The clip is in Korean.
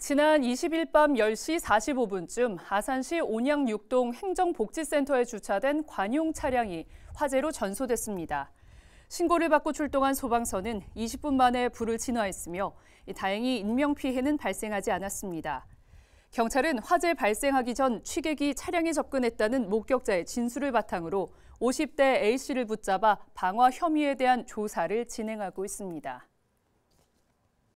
지난 20일 밤 10시 45분쯤 아산시 온양 6동 행정복지센터에 주차된 관용 차량이 화재로 전소됐습니다. 신고를 받고 출동한 소방서는 20분 만에 불을 진화했으며 다행히 인명피해는 발생하지 않았습니다. 경찰은 화재 발생하기 전 취객이 차량에 접근했다는 목격자의 진술을 바탕으로 50대 A씨를 붙잡아 방화 혐의에 대한 조사를 진행하고 있습니다.